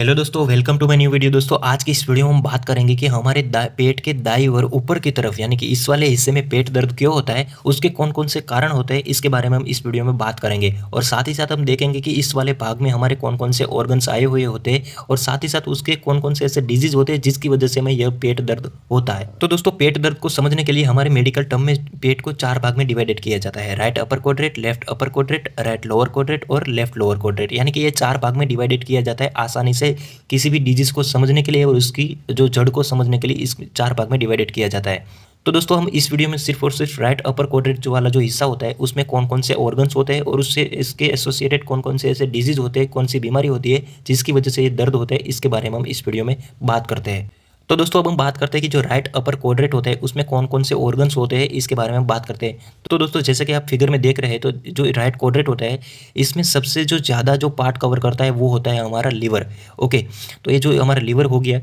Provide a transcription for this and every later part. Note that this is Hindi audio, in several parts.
हेलो दोस्तों welcome to my new video दोस्तों आज की इस वीडियो में हम बात करेंगे कि हमारे पेट के दाई और ऊपर की तरफ यानी कि इस वाले हिस्से में पेट दर्द क्यों होता है उसके कौन कौन से कारण होते हैं इसके बारे में हम इस वीडियो में बात करेंगे और साथ ही साथ हम देखेंगे कि इस वाले भाग में हमारे कौन कौन से ऑर्गन्स आए हुए होते हैं और साथ ही साथ उसके कौन कौन से ऐसे डिजीज होते हैं जिसकी वजह से हमें यह पेट दर्द होता है तो दोस्तों पेट दर्द को समझने के लिए हमारे मेडिकल टर्म में पेट को चार भाग में डिवाइडेड किया जाता है right upper quadrant left upper quadrant right lower quadrant और लेफ्ट लोअर कोड्रेट यानी कि यह चार भाग में डिवाइडेड किया जाता है आसानी से से किसी भी डिजीज़ को समझने के लिए और उसकी जो जड़ को समझने के लिए इस चार भाग में डिवाइडेड किया जाता है तो दोस्तों हम इस वीडियो में सिर्फ और सिर्फ राइट अपर कोडरेट जो वाला जो हिस्सा होता है उसमें कौन कौन से ऑर्गन्स होते हैं और उससे इसके एसोसिएटेड कौन कौन से ऐसे डिजीज़ होते हैं कौन सी बीमारी होती है जिसकी वजह से ये दर्द होता है इसके बारे में हम इस वीडियो में बात करते हैं तो दोस्तों अब हम बात करते हैं कि जो राइट अपर कोडरेट होता है उसमें कौन कौन से ऑर्गन्स होते हैं इसके बारे में हम बात करते हैं तो दोस्तों जैसे कि आप फिगर में देख रहे हैं तो जो राइट कोडरेट होता है इसमें सबसे जो ज़्यादा जो पार्ट कवर करता है वो होता है हमारा लीवर ओके तो ये जो हमारा लीवर हो गया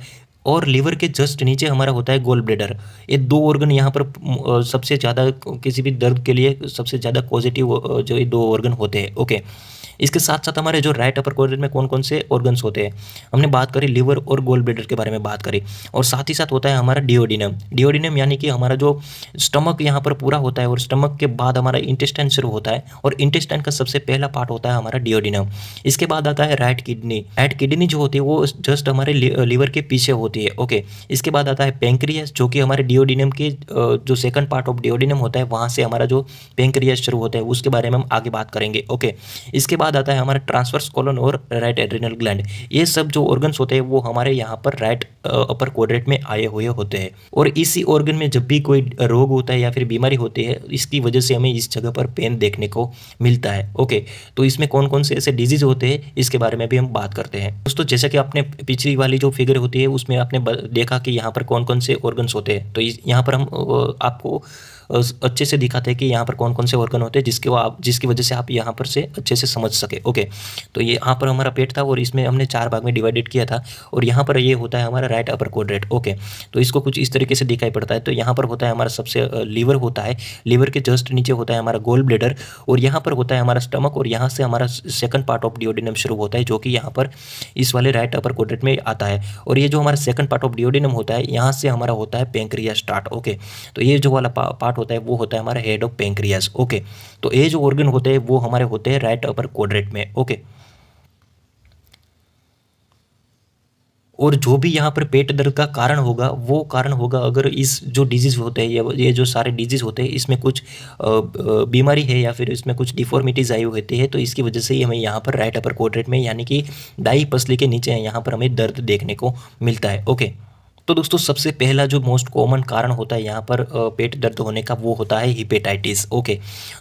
और लीवर के जस्ट नीचे हमारा होता है गोल ब्लेडर ये दो ऑर्गन यहाँ पर सबसे ज़्यादा किसी भी दर्द के लिए सबसे ज़्यादा पॉजिटिव जो ये दो ऑर्गन होते हैं ओके इसके साथ साथ हमारे जो राइट अपर कॉर्नर में कौन कौन से ऑर्गन्स होते हैं हमने बात करी लीवर और गोल ब्लेडर के बारे में बात करी और साथ ही साथ होता है हमारा डिओडिनम डिओडिनम यानी कि हमारा जो स्टमक यहाँ पर पूरा होता है और स्टमक के बाद हमारा इंटेस्टाइन शुरू होता है और इंटेस्टाइन का सबसे पहला पार्ट होता है हमारा डिओडिनम इसके बाद आता है राइट किडनी राइट किडनी जो होती है वो जस्ट हमारे लीवर के पीछे होती है ओके इसके बाद आता है पेंक्रियस जो कि हमारे डिओडिनम के जो सेकंड पार्ट ऑफ डिओडिनम होता है वहाँ से हमारा जो पेंक्रियस शुरू होता है उसके बारे में हम आगे बात करेंगे ओके इसके बाद बाद आता है हमारे ट्रांसफर्स कॉलन और राइट एड्रिनल ग्लैंड ये सब जो ऑर्गन्स होते हैं वो हमारे यहाँ पर राइट अपर कोडरेट में आए हुए होते हैं और इसी ऑर्गन में जब भी कोई रोग होता है या फिर बीमारी होती है इसकी वजह से हमें इस जगह पर पेन देखने को मिलता है ओके तो इसमें कौन कौन से ऐसे डिजीज होते हैं इसके बारे में भी हम बात करते हैं दोस्तों जैसा कि आपने पिछली वाली जो फिगर होती है उसमें आपने देखा कि यहाँ पर कौन कौन से ऑर्गन्स होते हैं तो यहाँ पर हम आपको अच्छे से दिखाते हैं कि यहाँ पर कौन कौन से ऑर्गन होते हैं जिसके आप जिसकी वजह से आप यहाँ पर से अच्छे से समझ सके ओके तो ये यहाँ पर हमारा पेट था और इसमें हमने चार भाग में डिवाइडेड किया था और यहाँ पर ये होता है हमारा राइट अपर कोडरेट ओके तो इसको कुछ इस तरीके से दिखाई पड़ता है तो यहाँ पर होता है हमारा सबसे लीवर होता है लीवर के जस्ट नीचे होता है हमारा गोल ब्लेडर और यहाँ पर होता है हमारा स्टमक और यहाँ से हमारा सेकंड पार्ट ऑफ डिओडिनम शुरू होता है जो कि यहाँ पर इस वाले राइट अपर कोडरेट में आता है और ये जो हमारा सेकंड पार्ट ऑफ डिओडिनम होता है यहाँ से हमारा होता है पेंक्रिया स्टार्ट ओके तो ये जो वाला पार्ट होता है वो होता है हमारा हेड ऑफ पेंक्रियाज ओके तो ये जो ऑर्गन होते हैं वो हमारे होते हैं राइट अपर क्वाड्रेट में ओके और जो भी यहाँ पर पेट दर्द का कारण होगा वो कारण होगा अगर इस जो डिजीज़ होते हैं या ये जो सारे डिजीज़ होते हैं इसमें कुछ बीमारी है या फिर इसमें कुछ डिफॉर्मिटीज़ आई होती है तो इसकी वजह से ही हमें यहाँ पर राइट अपर क्वाड्रेट में यानी कि दाई पसली के नीचे यहाँ पर हमें दर्द देखने को मिलता है ओके okay. तो दोस्तों सबसे पहला जो मोस्ट कॉमन कारण होता है यहाँ पर पेट दर्द होने का वो होता है हिपेटाइटिस ओके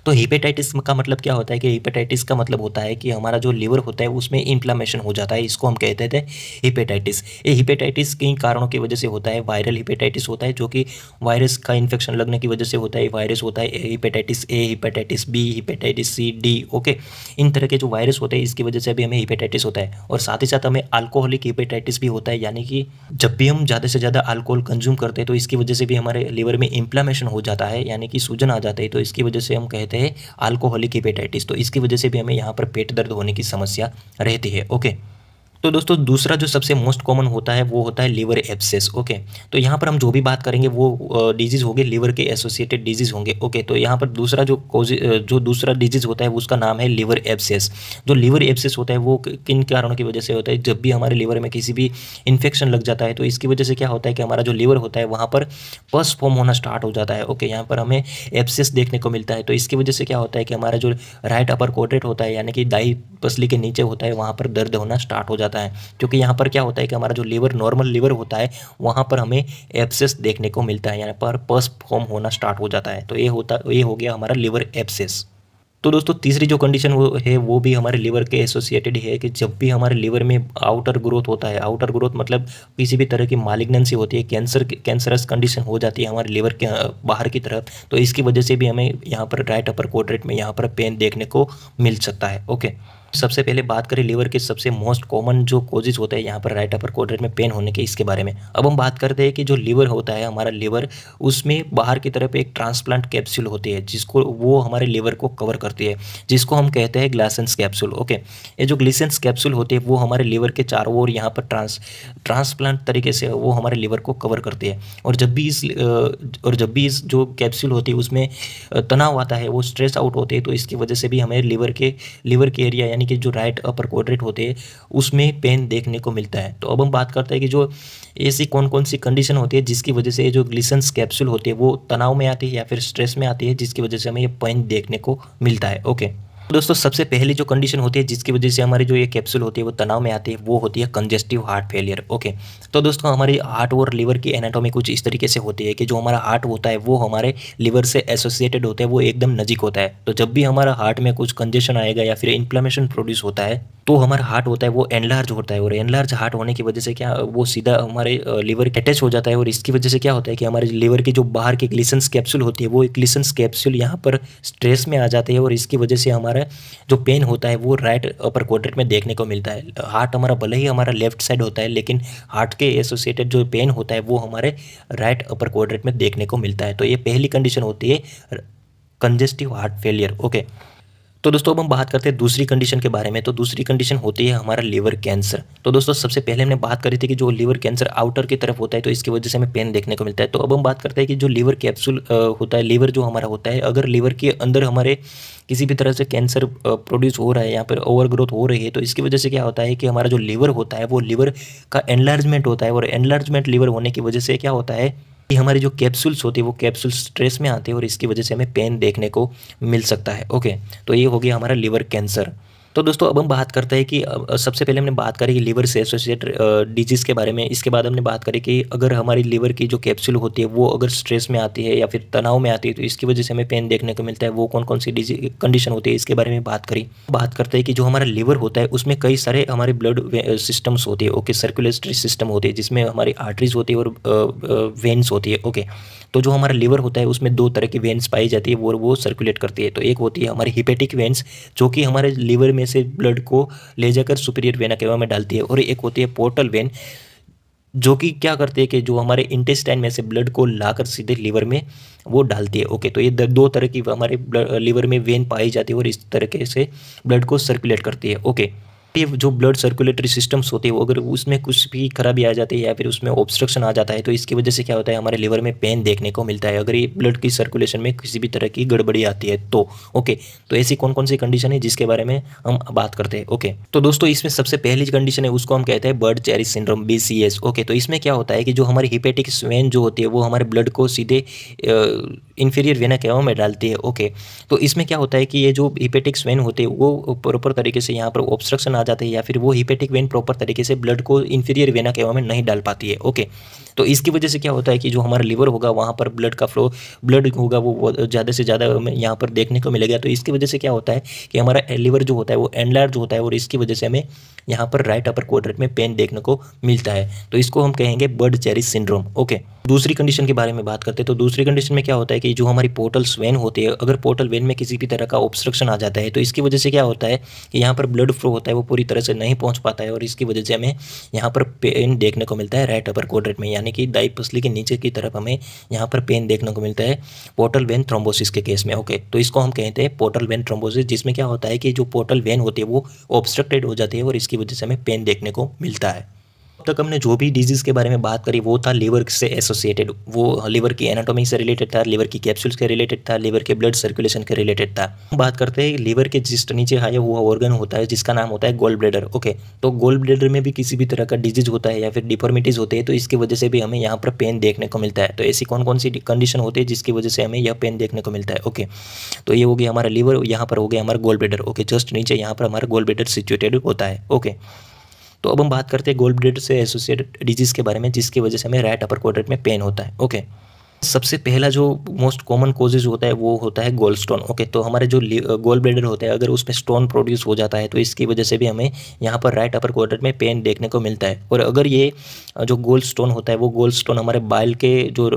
तो हिपेटाइटिस का मतलब क्या होता है कि हिपेटाइटिस का मतलब होता है कि हमारा जो लीवर होता है उसमें इन्फ्लामेशन हो जाता है इसको हम कहते थे हिपेटाइटिस ये हिपेटाइटिस कई कारणों की वजह से होता है वायरल हिपेटाइटिस होता है जो कि वायरस का इन्फेक्शन लगने की वजह से होता है वायरस होता है hepatitis A hepatitis B hepatitis C D okay इन तरह के जो वायरस होते हैं इसकी वजह से भी हमें हिपेटाइटिस होता है और साथ ही साथ हमें अल्कोहलिक हिपेटाइटिस भी होता है यानी कि जब भी हम ज़्यादा से ज़्यादा अल्कोहल कंज्यूम करते हैं तो इसकी वजह से भी हमारे लीवर में इंफ्लामेशन हो जाता है यानी कि सूजन आ जाता है तो इसकी वजह से हम कहते हैं अल्कोहलिक हेपेटाइटिस तो इसकी वजह से भी हमें यहाँ पर पेट दर्द होने की समस्या रहती है ओके तो दोस्तों दूसरा जो सबसे मोस्ट कॉमन होता है वो होता है लीवर एब्सेस ओके तो यहाँ पर हम जो भी बात करेंगे वो डिजीज़ होगी लीवर के एसोसिएटेड डिजीज़ होंगे ओके तो यहाँ पर दूसरा जो कोज जो दूसरा डिजीज़ होता है उसका नाम है लीवर एब्सेस जो लीवर एब्सेस होता है वो किन कारणों की वजह से होता है जब भी हमारे लीवर में किसी भी इन्फेक्शन लग जाता है तो इसकी वजह से क्या होता है कि हमारा जो लीवर होता है वहाँ पर पस फॉर्म होना स्टार्ट हो जाता है ओके यहाँ पर हमें एब्सेस देखने को मिलता है तो इसकी वजह से क्या होता है कि हमारा जो राइट अपर कोटेट होता है यानी कि दाई पसली के नीचे होता है वहाँ पर दर्द होना स्टार्ट हो जाता है जाता है क्योंकि यहाँ पर क्या होता है कि हमारा जो लीवर नॉर्मल लीवर होता है वहाँ पर हमें एप्सेस देखने को मिलता है यहाँ पर पर्स फॉर्म होना स्टार्ट हो जाता है तो ये होता ये हो गया हमारा लीवर एप्सेस तो दोस्तों तीसरी जो कंडीशन वो है वो भी हमारे लीवर के एसोसिएटेड है कि जब भी हमारे लीवर में आउटर ग्रोथ होता है आउटर ग्रोथ मतलब किसी भी तरह की मालिग्नेंसी होती है कैंसर कैंसरस कंडीशन हो जाती है हमारे लीवर के बाहर की तरफ तो इसकी वजह से भी हमें यहाँ पर राइट अपर कोडरेट में यहाँ पर पेन देखने को मिल सकता है ओके सबसे पहले बात करें लीवर के सबसे मोस्ट कॉमन जो कोजेज होते हैं यहाँ पर राइट अपर कोडरेट में पेन होने के इसके बारे में अब हम बात करते हैं कि जो लीवर होता है हमारा लीवर उसमें बाहर की तरफ एक ट्रांसप्लांट कैप्सूल होती है जिसको वो हमारे लीवर को कवर करती है जिसको हम कहते हैं ग्लासेंस कैप्सूल ओके ये जो ग्लिसेंस कैप्सूल होती है वो हमारे लीवर के चारों ओर यहाँ पर ट्रांस ट्रांसप्लांट तरीके से वो हमारे लीवर को कवर करती है और जब भी इस और जब भी इस जो कैप्सूल होती है उसमें तनाव आता है वो स्ट्रेस आउट होते हैं तो इसकी वजह से भी हमें लीवर के लीवर के एरिया यानी कि जो राइट अपर क्वाड्रेट होते हैं उसमें पेन देखने को मिलता है तो अब हम बात करते हैं कि जो ऐसी कौन कौन सी कंडीशन होती है जिसकी वजह से जो ग्लिसन्स कैप्सूल होते हैं वो तनाव में आती है या फिर स्ट्रेस में आती है जिसकी वजह से हमें ये पेन देखने को मिलता है ओके दोस्तों सबसे पहले जो कंडीशन होती है जिसकी वजह से हमारी जो ये कैप्सूल होती है वो तनाव में आती है वो होती है कंजेस्टिव हार्ट फेलियर ओके तो दोस्तों हमारे हार्ट और लीवर की एनाटॉमी कुछ इस तरीके से होती है कि जो हमारा हार्ट होता है वो हमारे लीवर से एसोसिएटेड होता है वो एकदम नजीक होता है तो जब भी हमारा हार्ट में कुछ कंजेशन आएगा या फिर इन्फ्लामेशन प्रोड्यूस होता है तो हमारा हार्ट होता है वो एनलार्ज होता है और एनलार्ज हार्ट होने की वजह से क्या वो सीधा हमारे लीवर अटैच हो जाता है और इसकी वजह से क्या होता है कि हमारे लीवर की जो बाहर की ग्लिसंस कैप्सूल होती है वो ग्लिसंस कैप्सूल यहाँ पर स्ट्रेस में आ जाते हैं और इसकी वजह से हमारा है जो पेन होता है वो राइट अपर क्वाड्रेंट में देखने को मिलता है हार्ट हमारा भले ही हमारा लेफ्ट साइड होता है लेकिन हार्ट के एसोसिएटेड जो पेन होता है वो हमारे राइट अपर क्वाड्रेंट में देखने को मिलता है तो ये पहली कंडीशन होती है कंजेस्टिव हार्ट फेलियर ओके तो दोस्तों अब हम बात करते हैं दूसरी कंडीशन के बारे में तो दूसरी कंडीशन होती है हमारा लीवर कैंसर तो दोस्तों सबसे पहले हमने बात करी थी कि जो लीवर कैंसर आउटर की तरफ होता है तो इसकी वजह से हमें पेन देखने को मिलता है तो अब हम बात करते हैं कि जो लीवर कैप्सूल होता है लीवर जो हमारा होता है अगर लीवर के अंदर हमारे किसी भी तरह से कैंसर प्रोड्यूस हो रहा है या फिर ओवर ग्रोथ हो रही है तो इसकी वजह से क्या होता है कि हमारा जो लीवर होता है वो लीवर का एनलार्जमेंट होता है और एनलार्जमेंट लीवर होने की वजह से क्या होता है हमारे जो कैप्सूल्स होते हैं वो कैप्सूल स्ट्रेस में आते हैं और इसकी वजह से हमें पेन देखने को मिल सकता है ओके तो ये हो गया हमारा लिवर कैंसर तो दोस्तों अब हम बात करते हैं कि सबसे पहले हमने बात करी कि लीवर से एसोसिएट डिजीज़ के बारे में इसके बाद हमने बात करी कि अगर हमारी लीवर की जो कैप्सूल होती है वो अगर स्ट्रेस में आती है या फिर तनाव में आती है तो इसकी वजह से हमें पेन देखने को मिलता है वो कौन कौन सी डिजी कंडीशन होती है इसके बारे में बात करी बात करते हैं कि जो हमारा लीवर होता है उसमें कई सारे हमारे ब्लड सिस्टम्स होते हैं ओके सर्कुलेटरी सिस्टम होती है जिसमें हमारी आर्टरीज होती है और वेन्स होती है ओके तो जो हमारा लीवर होता है उसमें दो तरह की वेन्स पाई जाती है वो वो सर्कुलेट करती है तो एक होती है हमारी हिपेटिक वेन्स जो कि हमारे लीवर में से ब्लड को ले जाकर सुपीरियर वेना केवा में डालती है और एक होती है पोर्टल वेन जो कि क्या करती है कि जो हमारे इंटेस्टाइन में से ब्लड को लाकर सीधे लीवर में वो डालती है ओके तो ये दो तरह की हमारे लीवर में वेन पाई जाती है और इस तरीके से ब्लड को सर्कुलेट करती है ओके आपके जो ब्लड सर्कुलेटरी सिस्टम्स होते हैं वो अगर उसमें कुछ भी खराबी आ जाती है या फिर उसमें ऑब्स्ट्रक्शन आ जाता है तो इसकी वजह से क्या होता है हमारे लीवर में पेन देखने को मिलता है अगर ये ब्लड की सर्कुलेशन में किसी भी तरह की गड़बड़ी आती है तो ओके तो ऐसी कौन कौन सी कंडीशन है जिसके बारे में हम बात करते हैं ओके तो दोस्तों इसमें सबसे पहली कंडीशन है उसको हम कहते हैं बर्ड चेरी सिंड्रोम बी ओके तो इसमें क्या होता है कि जो हमारी हिपेटिक वेन जो होती है वो हमारे ब्लड को सीधे इन्फीरियर वेना कैवा में डालती है ओके तो इसमें क्या होता है कि ये जो हिपेटिक्स वेन होते हैं वो प्रॉपर तरीके से यहाँ पर ऑब्स्ट्रक्शन आ जाती है या फिर वो हिपेटिक वेन प्रॉपर तरीके से ब्लड को इन्फीरियर वेना के में नहीं डाल पाती है ओके तो इसकी वजह से क्या होता है कि जो हमारा लीवर होगा वहाँ पर ब्लड का फ्लो ब्लड होगा वो ज़्यादा से ज़्यादा हमें यहाँ पर देखने को मिलेगा तो इसकी वजह से क्या होता है कि हमारा लीवर जो होता है वो एनलार्ज होता है और इसकी वजह से हमें यहाँ पर राइट अपर क्वाड्रेंट में पेन देखने को मिलता है तो इसको हम कहेंगे बर्ड चेरी सिंड्रोम ओके दूसरी कंडीशन के बारे में बात करते हैं तो दूसरी कंडीशन में क्या होता है कि जो हमारी पोर्टल वेन होती है अगर पोर्टल वेन में किसी भी तरह का ऑब्स्ट्रक्शन आ जाता है तो इसकी वजह से क्या होता है कि यहाँ पर ब्लड फ्लो होता है वो पूरी तरह से नहीं पहुँच पाता है और इसकी वजह से हमें यहाँ पर पेन देखने को मिलता है राइट अपर क्वाड्रेंट में यानी कि दाई पसली के नीचे की तरफ हमें यहाँ पर पेन देखने को मिलता है पोर्टल वेन थ्रोम्बोसिस के केस में ओके तो इसको हम कहते हैं पोर्टल वेन थ्रोम्बोसिस जिसमें क्या होता है कि जो पोर्टल वेन होती है वो ऑब्स्ट्रक्टेड हो जाती है और इसकी वजह से हमें पेन देखने को मिलता है अब तक हमने जो भी डिजीज़ के बारे में बात करी वो था लीवर से एसोसिएटेड वो लीवर की एनाटॉमी से रिलेटेड था लीवर की कैप्सूल के रिलेटेड था लीवर के ब्लड सर्कुलेशन के रिलेटेड था हम बात करते हैं लीवर के जिस नीचे हाया हुआ ऑर्गन होता है जिसका नाम होता है गोल ब्लेडर ओके तो गोल ब्लेडर में भी किसी भी तरह का डिजीज होता है या फिर डिफॉर्मिटीज होती है तो इसकी वजह से भी हमें यहाँ पर पेन देखने को मिलता है तो ऐसी कौन कौन सी कंडीशन होती है जिसकी वजह से हमें यह पेन देखने को मिलता है ओके तो ये हो गया हमारा लीवर यहाँ पर हो गया हमारा गोल ब्लेडर ओके जस्ट नीचे यहाँ पर हमारा गोल ब्लेडर सिचुएटेड होता है ओके तो अब हम बात करते हैं गोल्ड ब्लेडर से एसोसिएटेड डिजीज़ के बारे में जिसकी वजह से हमें राइट अपर क्वाड्रेंट में पेन होता है ओके सबसे पहला जो मोस्ट कॉमन कोजेज होता है वो होता है गोल्ड स्टोन ओके तो हमारे जो गोल ब्लेडर होता है अगर उसमें स्टोन प्रोड्यूस हो जाता है तो इसकी वजह से भी हमें यहाँ पर राइट अपर क्वार्टर में पेन देखने को मिलता है और अगर ये जो गोल्ड स्टोन होता है वो गोल्ड स्टोन हमारे बाइल के जो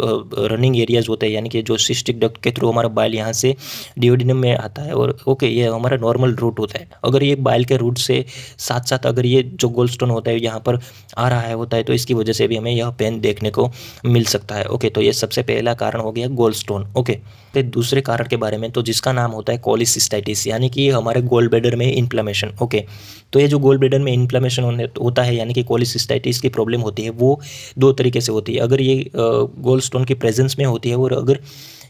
रनिंग एरियाज होते हैं यानी कि जो सिस्टिक डक्ट के थ्रू हमारा बाइल यहाँ से डिओडिनम में आता है और ओके ये हमारा नॉर्मल रूट होता है अगर ये बाइल के रूट से साथ साथ अगर ये जो गोल्ड स्टोन होता है यहाँ पर आ रहा है होता है तो इसकी वजह से भी हमें यह पेन देखने को मिल सकता है ओके तो ये सबसे पहला कारण हो गया गोल स्टोन ओके तो दूसरे कारण के बारे में तो जिसका नाम होता है कोलिसिस्टाइटिस यानी कि हमारे गोल ब्लेडर में इन्फ्लामेशन ओके तो ये जो गोल ब्लेडर में इन्फ्लामेशन होता है यानी कि कोलिसिस्टाइटिस की प्रॉब्लम होती है वो दो तरीके से होती है अगर ये गोल स्टोन की प्रेजेंस में होती है और अगर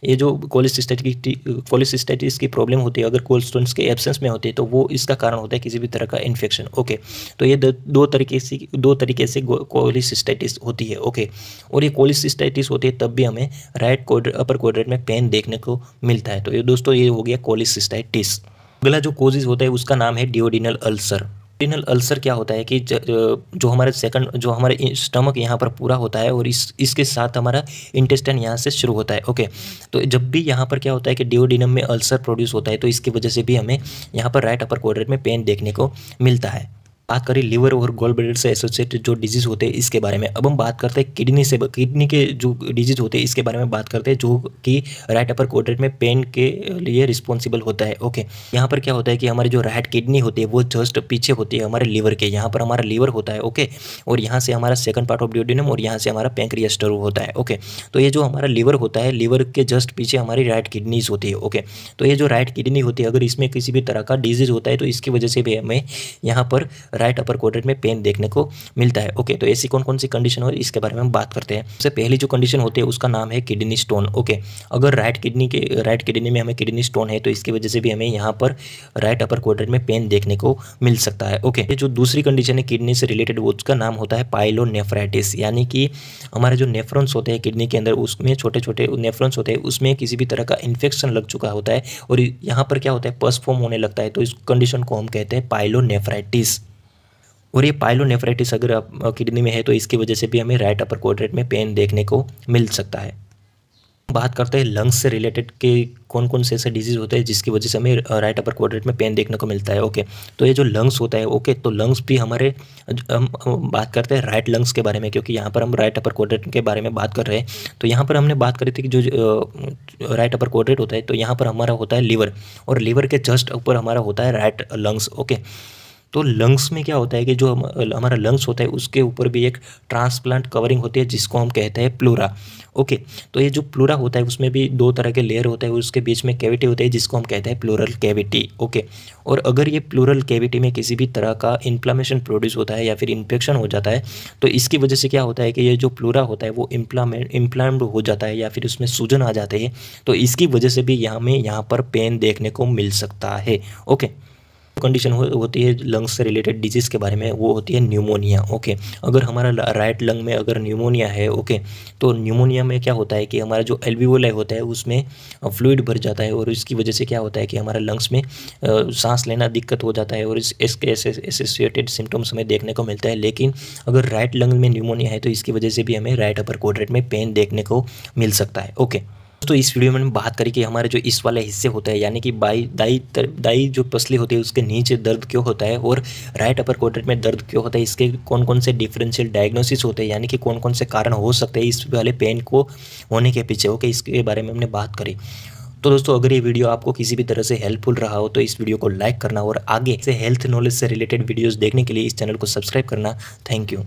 ये जो कोलिसिस्टेटिक कोलिसिस्टेटिस की प्रॉब्लम होती है अगर कोल्ड के एब्सेंस में होती है तो वो इसका कारण होता है किसी भी तरह का इन्फेक्शन ओके तो ये दो तरीके से दो तरीके से कोलिसिस्टेटिस होती है ओके और ये कोलिसिस्टाइटिस होती है तब भी हमें राइट कोडर अपर कोडर में पेन देखने को मिलता है तो ये दोस्तों ये हो गया कोलिसिस्टाइटिस अगला जो कोजिज होता है उसका नाम है डिओडिनल अल्सर इंटरनल अल्सर क्या होता है कि जो हमारे सेकंड जो हमारे स्टमक यहाँ पर पूरा होता है और इस इसके साथ हमारा इंटेस्टाइन यहाँ से शुरू होता है ओके तो जब भी यहाँ पर क्या होता है कि डिओडिनम में अल्सर प्रोड्यूस होता है तो इसकी वजह से भी हमें यहाँ पर राइट अपर क्वाड्रेंट में पेन देखने को मिलता है बात करें लीवर और गोल ब्लेडर से एसोसिएटेड जो डिजीज़ होते हैं इसके बारे में अब हम बात करते हैं किडनी से किडनी के जो डिजीज़ होते हैं इसके बारे में बात करते हैं जो कि राइट अपर कोडेट में पेन के लिए रिस्पॉन्सिबल होता है ओके यहाँ पर क्या होता है कि हमारी जो राइट किडनी होती है वो जस्ट पीछे होती है हमारे लीवर के यहाँ पर हमारा लीवर होता है ओके और यहाँ से हमारा सेकंड पार्ट ऑफ ड्यूडिनम और यहाँ से हमारा पेंक्रियस टर्व होता है ओके तो ये जो हमारा लीवर होता है लीवर के जस्ट पीछे हमारी राइट किडनीज होती है ओके तो ये जो राइट किडनी होती है अगर इसमें किसी भी तरह का डिजीज़ होता है तो इसकी वजह से भी हमें यहाँ पर राइट अपर क्वाड्रेंट में पेन देखने को मिलता है ओके तो ऐसी कौन कौन सी कंडीशन हो इसके बारे में हम बात करते हैं सबसे पहली जो कंडीशन होती है उसका नाम है किडनी स्टोन ओके अगर राइट किडनी के राइट किडनी में हमें किडनी स्टोन है तो इसकी वजह से भी हमें यहाँ पर राइट अपर क्वाड्रेंट में पेन देखने को मिल सकता है ओके जो दूसरी कंडीशन है किडनी से रिलेटेड वो उसका नाम होता है पाइलोनेफ्राइटिस यानी कि हमारे जो नेफ्रॉन्स होते हैं किडनी के अंदर उसमें छोटे छोटे नेफ्रॉन्स होते हैं उसमें किसी भी तरह का इन्फेक्शन लग चुका होता है और यहाँ पर क्या होता है पस फॉर्म होने लगता है तो इस कंडीशन को हम कहते हैं नेफ्राइटिस और ये पाइलोनेफ्राइटिस अगर आप किडनी में है तो इसकी वजह से भी हमें राइट अपर कोडरेट में पेन देखने को मिल सकता है बात करते हैं लंग्स से रिलेटेड के कौन कौन से ऐसे डिजीज़ होते हैं जिसकी वजह से हमें राइट अपर क्वाड्रेंट में पेन देखने को मिलता है ओके तो ये जो लंग्स होता है ओके तो लंग्स भी हमारे हम बात करते हैं राइट लंग्स के बारे में क्योंकि यहाँ पर हम राइट अपर क्वाड्रेंट के बारे में बात कर रहे हैं तो यहाँ पर हमने बात करी थी कि जो राइट अपर क्वाड्रेंट होता है तो यहाँ पर हमारा होता है लीवर और लीवर के जस्ट ऊपर हमारा होता है राइट लंग्स ओके तो लंग्स में क्या होता है कि जो हम, हमारा लंग्स होता है उसके ऊपर भी एक ट्रांसप्लांट कवरिंग होती है जिसको हम कहते हैं प्लूरा ओके तो ये जो प्लूरा होता है उसमें भी दो तरह के लेयर होते हैं उसके बीच में कैविटी होती है जिसको हम कहते हैं प्लूरल कैविटी ओके और अगर ये प्लूरल कैविटी में किसी भी तरह का इन्फ्लामेशन प्रोड्यूस होता है या फिर इन्फेक्शन हो जाता है तो इसकी वजह से क्या होता है कि ये जो प्लूरा होता है वो इम्प्लामेंट हो जाता है या फिर उसमें सूजन आ जाते हैं तो इसकी वजह से भी यहाँ में यहाँ पर पेन देखने को मिल सकता है ओके कंडीशन हो, होती है लंग्स से रिलेटेड डिजीज़ के बारे में वो होती है न्यूमोनिया ओके अगर हमारा राइट लंग में अगर न्यूमोनिया है ओके तो न्यूमोनिया में क्या होता है कि हमारा जो एल्वियोलाई होता है उसमें फ्लूड भर जाता है और इसकी वजह से क्या होता है कि हमारा लंग्स में सांस लेना दिक्कत हो जाता है और इस इसके एसोसिएटेड सिम्टम्स हमें देखने को मिलता है लेकिन अगर राइट लंग में न्यूमोनिया है तो इसकी वजह से भी हमें राइट अपर कोडरेट में पेन देखने को मिल सकता है ओके दोस्तों इस वीडियो में बात करी कि हमारे जो इस वाले हिस्से होते हैं यानी कि बाई दाई तर, दाई जो पसली होती है उसके नीचे दर्द क्यों होता है और राइट अपर क्वार्टर में दर्द क्यों होता है इसके कौन कौन से डिफरेंशियल डायग्नोसिस होते हैं यानी कि कौन कौन से कारण हो सकते हैं इस वाले पेन को होने के पीछे ओके इसके बारे में हमने बात करी तो दोस्तों अगर ये वीडियो आपको किसी भी तरह से हेल्पफुल रहा हो तो इस वीडियो को लाइक करना और आगे से हेल्थ नॉलेज से रिलेटेड वीडियोज देखने के लिए इस चैनल को सब्सक्राइब करना थैंक यू